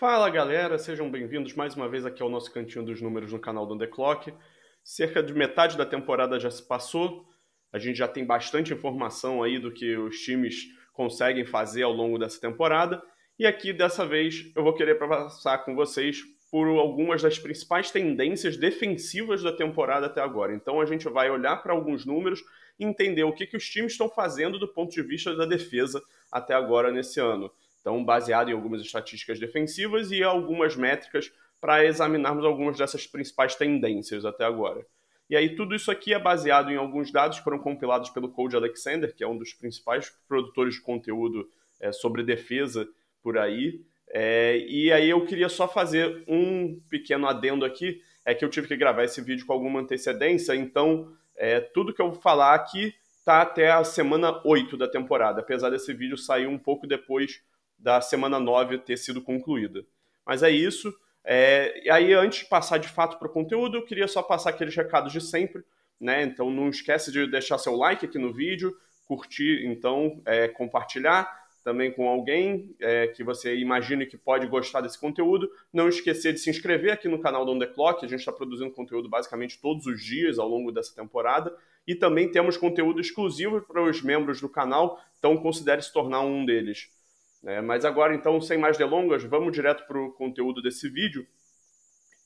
Fala galera, sejam bem-vindos mais uma vez aqui ao nosso Cantinho dos Números no canal do The Clock. Cerca de metade da temporada já se passou, a gente já tem bastante informação aí do que os times conseguem fazer ao longo dessa temporada. E aqui dessa vez eu vou querer passar com vocês por algumas das principais tendências defensivas da temporada até agora. Então a gente vai olhar para alguns números e entender o que, que os times estão fazendo do ponto de vista da defesa até agora nesse ano. Então, baseado em algumas estatísticas defensivas e algumas métricas para examinarmos algumas dessas principais tendências até agora. E aí, tudo isso aqui é baseado em alguns dados que foram compilados pelo Code Alexander, que é um dos principais produtores de conteúdo é, sobre defesa por aí. É, e aí, eu queria só fazer um pequeno adendo aqui: é que eu tive que gravar esse vídeo com alguma antecedência, então é, tudo que eu vou falar aqui tá até a semana 8 da temporada, apesar desse vídeo sair um pouco depois da semana 9 ter sido concluída. Mas é isso. É, e aí, antes de passar de fato para o conteúdo, eu queria só passar aqueles recados de sempre. Né? Então, não esquece de deixar seu like aqui no vídeo, curtir, então, é, compartilhar também com alguém é, que você imagine que pode gostar desse conteúdo. Não esquecer de se inscrever aqui no canal do On The Clock, a gente está produzindo conteúdo basicamente todos os dias ao longo dessa temporada. E também temos conteúdo exclusivo para os membros do canal, então considere se tornar um deles. É, mas agora, então, sem mais delongas, vamos direto para o conteúdo desse vídeo.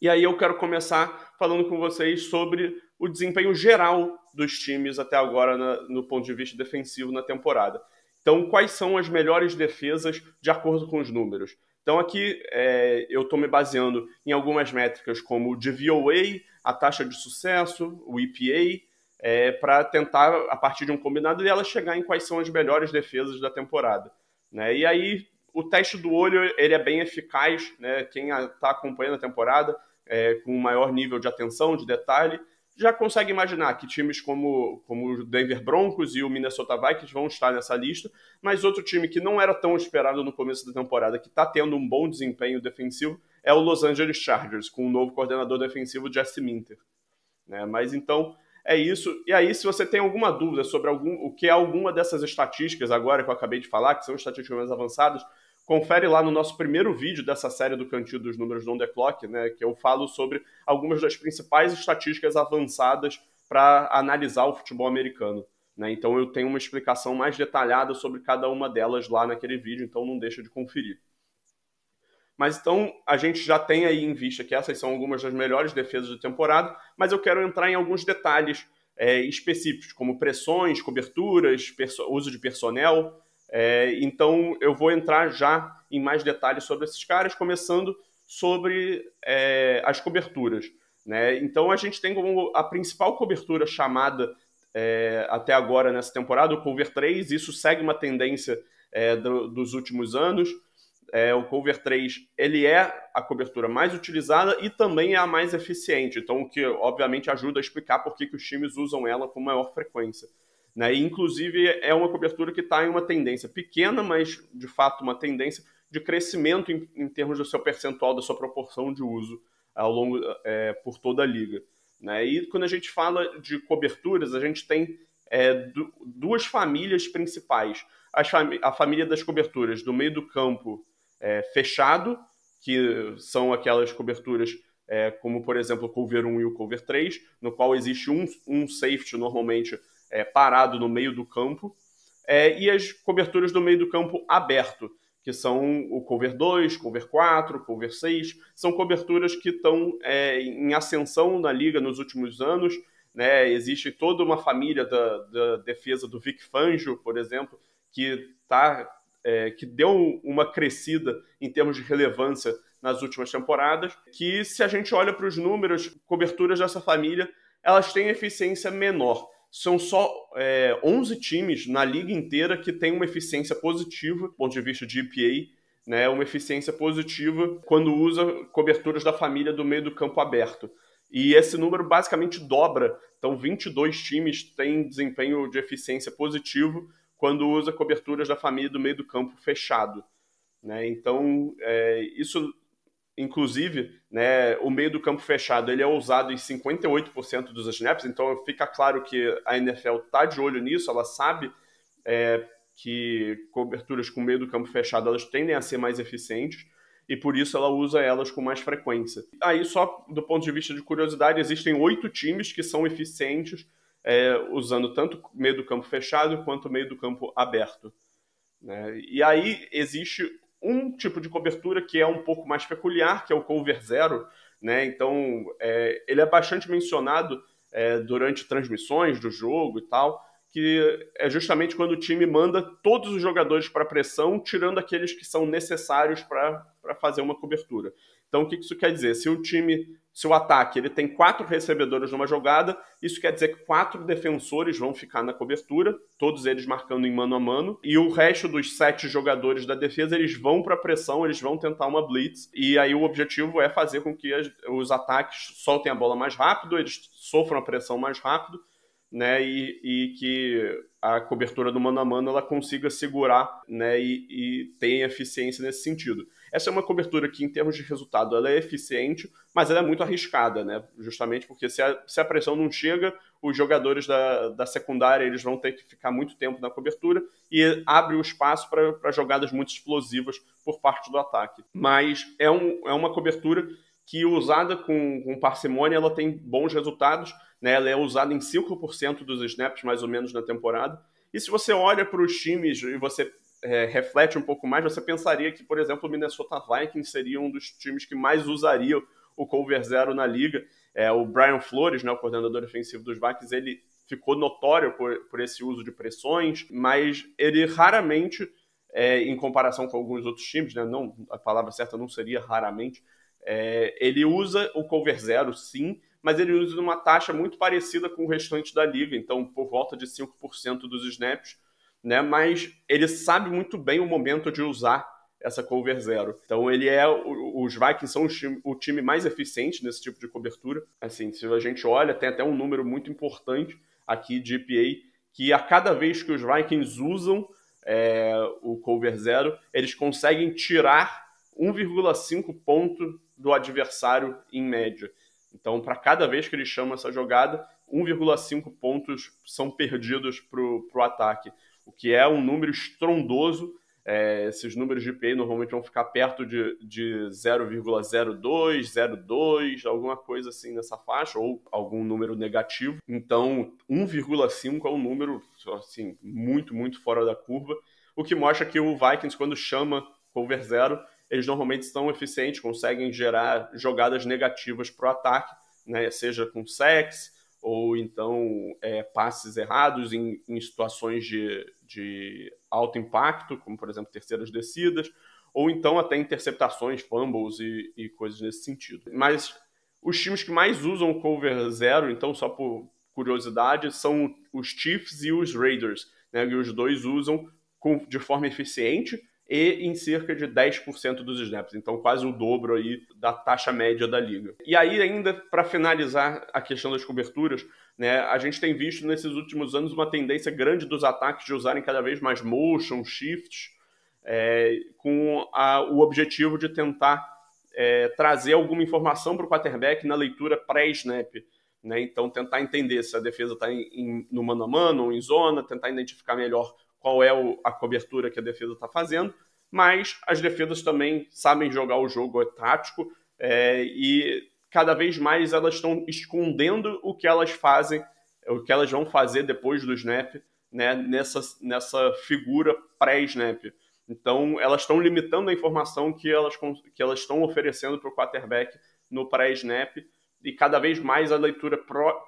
E aí eu quero começar falando com vocês sobre o desempenho geral dos times até agora na, no ponto de vista defensivo na temporada. Então, quais são as melhores defesas de acordo com os números? Então, aqui é, eu estou me baseando em algumas métricas como o DVOA, a taxa de sucesso, o EPA, é, para tentar, a partir de um combinado delas, chegar em quais são as melhores defesas da temporada. Né? E aí o teste do olho ele é bem eficaz, né? Quem está acompanhando a temporada é, com maior nível de atenção, de detalhe, já consegue imaginar que times como, como o Denver Broncos e o Minnesota Vikings vão estar nessa lista, mas outro time que não era tão esperado no começo da temporada, que está tendo um bom desempenho defensivo, é o Los Angeles Chargers, com o novo coordenador defensivo Jesse Minter. Né? Mas então é isso. E aí, se você tem alguma dúvida sobre algum, o que é alguma dessas estatísticas agora que eu acabei de falar, que são estatísticas mais avançadas, confere lá no nosso primeiro vídeo dessa série do Cantinho dos Números do On The Clock, né, que eu falo sobre algumas das principais estatísticas avançadas para analisar o futebol americano. Né? Então eu tenho uma explicação mais detalhada sobre cada uma delas lá naquele vídeo, então não deixa de conferir. Mas então a gente já tem aí em vista que essas são algumas das melhores defesas da temporada, mas eu quero entrar em alguns detalhes é, específicos, como pressões, coberturas, uso de personnel. É, então eu vou entrar já em mais detalhes sobre esses caras, começando sobre é, as coberturas. Né? Então a gente tem como a principal cobertura chamada é, até agora nessa temporada, o cover 3, isso segue uma tendência é, do, dos últimos anos é, o Cover 3 ele é a cobertura mais utilizada e também é a mais eficiente. Então, o que obviamente ajuda a explicar por que, que os times usam ela com maior frequência. Né? E, inclusive, é uma cobertura que está em uma tendência pequena, mas de fato uma tendência de crescimento em, em termos do seu percentual, da sua proporção de uso ao longo é, por toda a liga. Né? E quando a gente fala de coberturas, a gente tem é, du duas famílias principais. a família das coberturas do meio do campo é, fechado, que são aquelas coberturas é, como, por exemplo, o cover 1 e o cover 3, no qual existe um, um safety normalmente é, parado no meio do campo, é, e as coberturas do meio do campo aberto, que são o cover 2, cover 4, cover 6, são coberturas que estão é, em ascensão na liga nos últimos anos, né, existe toda uma família da, da, defesa do Vic Fangio, por exemplo, que está é, que deu uma crescida em termos de relevância nas últimas temporadas, que se a gente olha para os números, coberturas dessa família, elas têm eficiência menor. São só é, 11 times na liga inteira que têm uma eficiência positiva, do ponto de vista de EPA, né, uma eficiência positiva quando usa coberturas da família do meio do campo aberto. E esse número basicamente dobra. Então, 22 times têm desempenho de eficiência positivo quando usa coberturas da família do meio do campo fechado. Né? Então, é, isso, inclusive, né, o meio do campo fechado ele é usado em 58% dos snaps, então fica claro que a NFL está de olho nisso, ela sabe é, que coberturas com meio do campo fechado elas tendem a ser mais eficientes e por isso ela usa elas com mais frequência. Aí, só do ponto de vista de curiosidade, existem oito times que são eficientes é, usando tanto meio do campo fechado quanto meio do campo aberto. Né? E aí existe um tipo de cobertura que é um pouco mais peculiar, que é o cover zero. Né? Então, é, ele é bastante mencionado é, durante transmissões do jogo e tal, que é justamente quando o time manda todos os jogadores para pressão, tirando aqueles que são necessários para fazer uma cobertura. Então, o que isso quer dizer? Se o time se o ataque ele tem quatro recebedores numa jogada, isso quer dizer que quatro defensores vão ficar na cobertura, todos eles marcando em mano a mano, e o resto dos sete jogadores da defesa eles vão para a pressão, eles vão tentar uma blitz, e aí o objetivo é fazer com que as, os ataques soltem a bola mais rápido, eles sofram a pressão mais rápido, né, e, e que a cobertura do mano a mano ela consiga segurar né, e, e tenha eficiência nesse sentido. Essa é uma cobertura que, em termos de resultado, ela é eficiente, mas ela é muito arriscada, né? Justamente porque se a, se a pressão não chega, os jogadores da, da secundária eles vão ter que ficar muito tempo na cobertura e abre o espaço para jogadas muito explosivas por parte do ataque. Mas é, um, é uma cobertura que usada com, com parcimônia ela tem bons resultados, né? ela é usada em 5% dos snaps mais ou menos na temporada. E se você olha para os times e você é, reflete um pouco mais, você pensaria que, por exemplo, o Minnesota Vikings seria um dos times que mais usaria o cover zero na liga. É, o Brian Flores, né, o coordenador ofensivo dos Vikings, ele ficou notório por, por esse uso de pressões, mas ele raramente, é, em comparação com alguns outros times, né, não, a palavra certa não seria raramente, é, ele usa o cover zero, sim, mas ele usa uma taxa muito parecida com o restante da liga, então por volta de 5% dos snaps né? Mas ele sabe muito bem o momento de usar essa cover zero. Então ele é os Vikings são o time mais eficiente nesse tipo de cobertura. Assim, se a gente olha, tem até um número muito importante aqui de EPA que a cada vez que os Vikings usam é, o cover zero, eles conseguem tirar 1,5 ponto do adversário em média. Então, para cada vez que eles chamam essa jogada, 1,5 pontos são perdidos para o ataque o que é um número estrondoso. É, esses números de IPI normalmente vão ficar perto de, de 0,02, 0,2, alguma coisa assim nessa faixa, ou algum número negativo. Então, 1,5 é um número assim, muito, muito fora da curva, o que mostra que o Vikings, quando chama cover zero, eles normalmente são eficientes, conseguem gerar jogadas negativas para o ataque, né? seja com sex ou então é, passes errados em, em situações de, de alto impacto, como por exemplo terceiras descidas, ou então até interceptações, fumbles e, e coisas nesse sentido. Mas os times que mais usam cover zero, então só por curiosidade, são os Chiefs e os Raiders, né? E os dois usam com, de forma eficiente e em cerca de 10% dos snaps, então quase o dobro aí da taxa média da liga. E aí ainda para finalizar a questão das coberturas, né? A gente tem visto nesses últimos anos uma tendência grande dos ataques de usarem cada vez mais motion, shifts, é, com a, o objetivo de tentar é, trazer alguma informação para o quarterback na leitura pré-snap. Né? Então, tentar entender se a defesa está no mano a mano ou em zona, tentar identificar melhor qual é o, a cobertura que a defesa está fazendo. Mas as defesas também sabem jogar o jogo é tático é, e cada vez mais elas estão escondendo o que elas fazem, o que elas vão fazer depois do snap, né, nessa, nessa figura pré-snap. Então, elas estão limitando a informação que elas, que elas estão oferecendo para o quarterback no pré-snap, e cada vez mais a leitura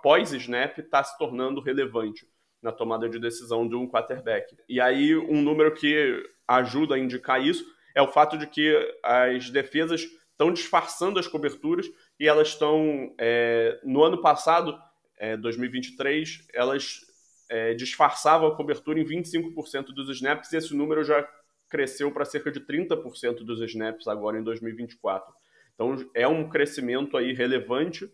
pós-snap está se tornando relevante na tomada de decisão de um quarterback. E aí, um número que ajuda a indicar isso é o fato de que as defesas estão disfarçando as coberturas e elas estão. É, no ano passado, é, 2023, elas é, disfarçavam a cobertura em 25% dos snaps e esse número já cresceu para cerca de 30% dos snaps agora em 2024. Então é um crescimento aí relevante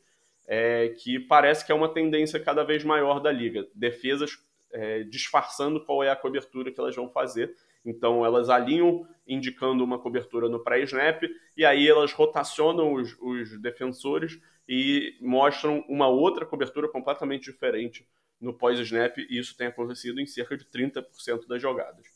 é, que parece que é uma tendência cada vez maior da liga. Defesas é, disfarçando qual é a cobertura que elas vão fazer. Então elas alinham indicando uma cobertura no pré-snap, e aí elas rotacionam os, os defensores e mostram uma outra cobertura completamente diferente no pós-snap, e isso tem acontecido em cerca de 30% das jogadas.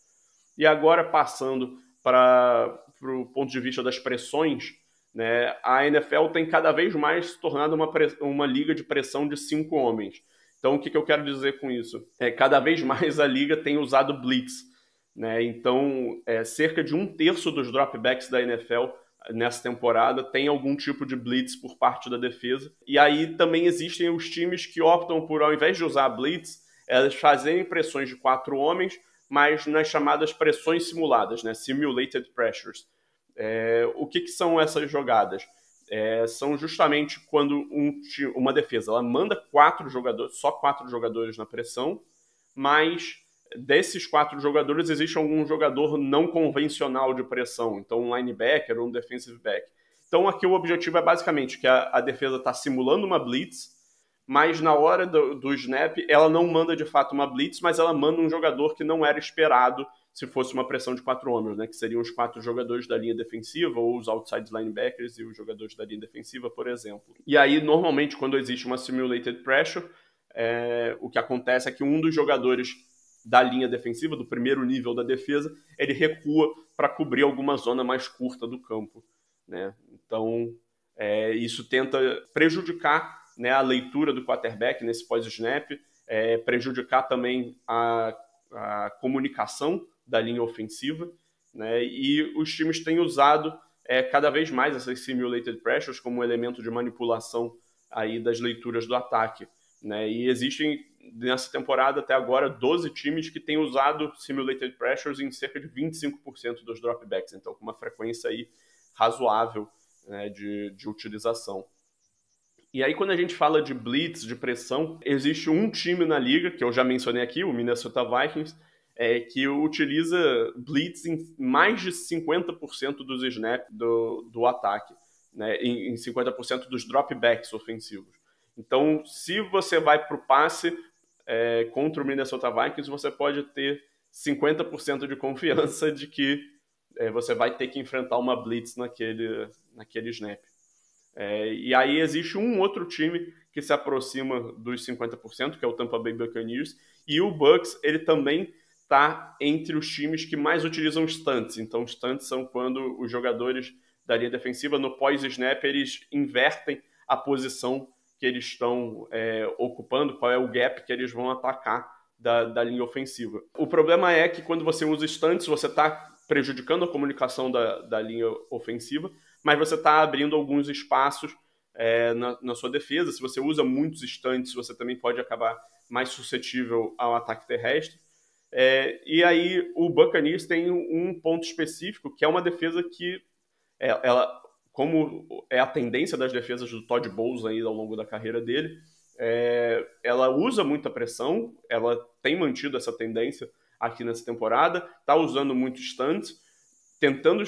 E agora, passando para o ponto de vista das pressões, né, a NFL tem cada vez mais se tornado uma, uma liga de pressão de cinco homens. Então, o que, que eu quero dizer com isso? É, cada vez mais a liga tem usado blitz, né? Então, é, cerca de um terço dos dropbacks da NFL ah, nessa temporada tem algum tipo de blitz por parte da defesa. E aí também existem os times que optam por, ao invés de usar blitz, elas fazerem pressões de quatro homens, mas nas chamadas pressões simuladas, né? simulated pressures. É, o que, que, são essas jogadas? É, são justamente quando um, uma defesa ela manda quatro jogadores, só quatro jogadores na pressão, mas desses quatro jogadores, existe algum jogador não convencional de pressão, então um linebacker ou um defensive back. Então aqui o objetivo é basicamente que a, a defesa está simulando uma blitz, mas na hora do, do, snap ela não manda de fato uma blitz, mas ela manda um jogador que não era esperado se fosse uma pressão de quatro homens, né? Que seriam os quatro jogadores da linha defensiva, ou os outside linebackers e os jogadores da linha defensiva, por exemplo. E aí, normalmente, quando existe uma simulated pressure, é, o que acontece é que um dos jogadores da linha defensiva, do primeiro nível da defesa, ele recua para cobrir alguma zona mais curta do campo. Né? Então, é, isso tenta prejudicar né, a leitura do quarterback nesse pós-snap, é, prejudicar também a, a, comunicação da linha ofensiva. Né? E os times têm usado é, cada vez mais essas simulated pressures como elemento de manipulação aí das leituras do ataque. Né? E existem nessa temporada até agora 12 times que têm usado simulated pressures em cerca de 25% dos dropbacks, então com uma frequência aí razoável né, de, de utilização. E aí, quando a gente fala de blitz, de pressão, existe um time na liga, que eu já mencionei aqui, o Minnesota Vikings, é, que utiliza blitz em mais de 50% dos snaps do, do ataque, né, em, em 50% dos dropbacks ofensivos. Então, se você vai para o passe, é, contra o Minnesota Vikings, você pode ter 50% de confiança de que é, você vai ter que enfrentar uma blitz naquele, naquele snap. É, e aí existe um outro time que se aproxima dos 50%, que é o Tampa Bay Buccaneers, e o Bucks, ele também está entre os times que mais utilizam stunts. Então, stunts são quando os jogadores da linha defensiva, no pós-snap, eles invertem a posição que eles estão é, ocupando, qual é o gap que eles vão atacar da, da linha ofensiva. O problema é que quando você usa estantes, você está prejudicando a comunicação da, da linha ofensiva, mas você está abrindo alguns espaços é, na, na, sua defesa. Se você usa muitos estantes, você também pode acabar mais suscetível ao ataque terrestre. É, e aí o Buccaneers tem um ponto específico, que é uma defesa que é, ela como é a tendência das defesas do Todd Bowles aí ao longo da carreira dele, é, ela usa muita pressão, ela tem mantido essa tendência aqui nessa temporada, está usando muito stunt, tentando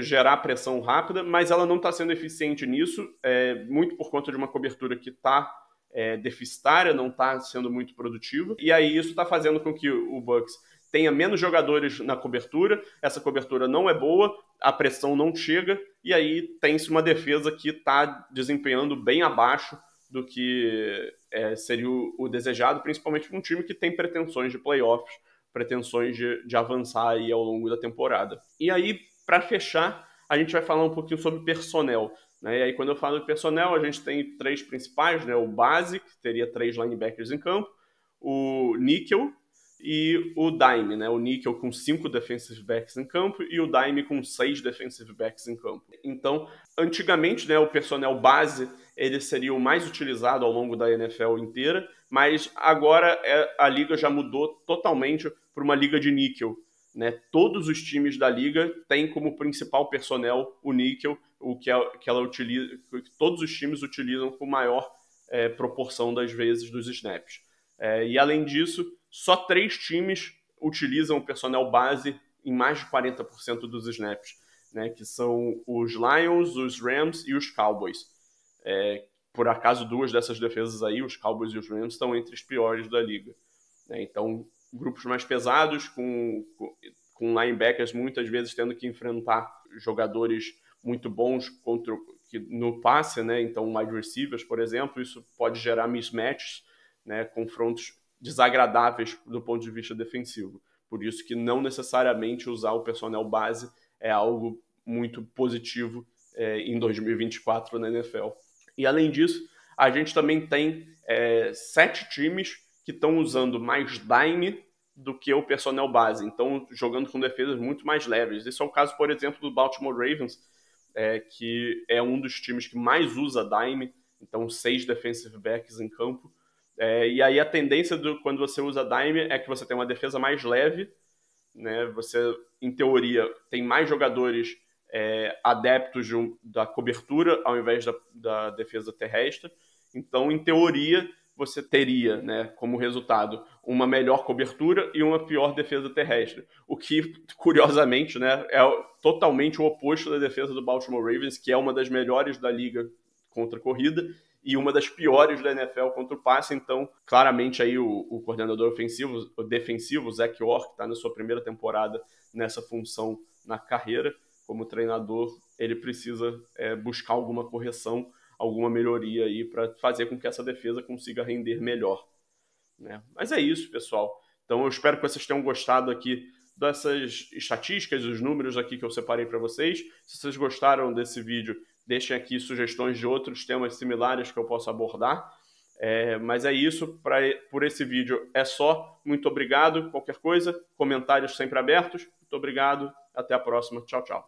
gerar pressão rápida, mas ela não está sendo eficiente nisso, é, muito por conta de uma cobertura que está é, deficitária, não está sendo muito produtiva, e aí isso está fazendo com que o Bucks tenha menos jogadores na cobertura, essa cobertura não é boa, a pressão não chega, e aí tem-se uma defesa que está desempenhando bem abaixo do que é, seria o, o, desejado, principalmente para um time que tem pretensões de playoffs, pretensões de, de avançar aí ao longo da temporada. E aí, para fechar, a gente vai falar um pouquinho sobre personnel. Né? E aí, quando eu falo de personnel, a gente tem três principais, né? o base, que teria três linebackers em campo, o níquel, e o Dime, né? O Nickel com cinco defensive backs em campo e o Dime com seis defensive backs em campo. Então, antigamente, né, o personnel base ele seria o mais utilizado ao longo da NFL inteira, mas agora é, a liga já mudou totalmente para uma liga de níquel. Né? Todos os times da liga têm como principal personnel o níquel, o que, é, que ela utiliza, que todos os times utilizam com maior é, proporção das vezes dos snaps. É, e além disso, só três times utilizam o personal base em mais de 40% dos snaps, né? Que são os Lions, os Rams e os Cowboys. É, por acaso, duas dessas defesas aí, os Cowboys e os Rams, estão entre os piores da liga. Né? Então, grupos mais pesados, com, com linebackers muitas vezes tendo que enfrentar jogadores muito bons contra, que, no passe, né? Então, wide receivers, por exemplo, isso pode gerar mismatches, né? Confrontos desagradáveis do ponto de vista defensivo. Por isso que não necessariamente usar o personnel base é algo muito positivo é, em 2024 na NFL. E além disso, a gente também tem é, sete times que estão usando mais dime do que o personnel base, então jogando com defesas muito mais leves. Esse é o caso, por exemplo, do Baltimore Ravens, é, que é um dos times que mais usa dime, então seis defensive backs em campo, é, e aí a tendência do, quando você usa dime é que você tem uma defesa mais leve, né? Você, em teoria, tem mais jogadores é, adeptos um, da cobertura ao invés da, da, defesa terrestre. Então, em teoria, você teria, né, como resultado, uma melhor cobertura e uma pior defesa terrestre. O que, curiosamente, né, é totalmente o oposto da defesa do Baltimore Ravens, que é uma das melhores da liga contra a corrida e uma das piores da NFL contra o passe. Então, claramente aí o, o coordenador ofensivo, o defensivo, o Zac York, que está na sua primeira temporada nessa função na carreira como treinador, ele precisa é, buscar alguma correção, alguma melhoria aí para fazer com que essa defesa consiga render melhor. Né? Mas é isso, pessoal. Então, eu espero que vocês tenham gostado aqui dessas estatísticas, dos números aqui que eu separei para vocês. Se vocês gostaram desse vídeo, Deixem aqui sugestões de outros temas similares que eu possa abordar. É, mas é isso, pra, por esse vídeo é só. Muito obrigado. Qualquer coisa, comentários sempre abertos. Muito obrigado, até a próxima. Tchau, tchau.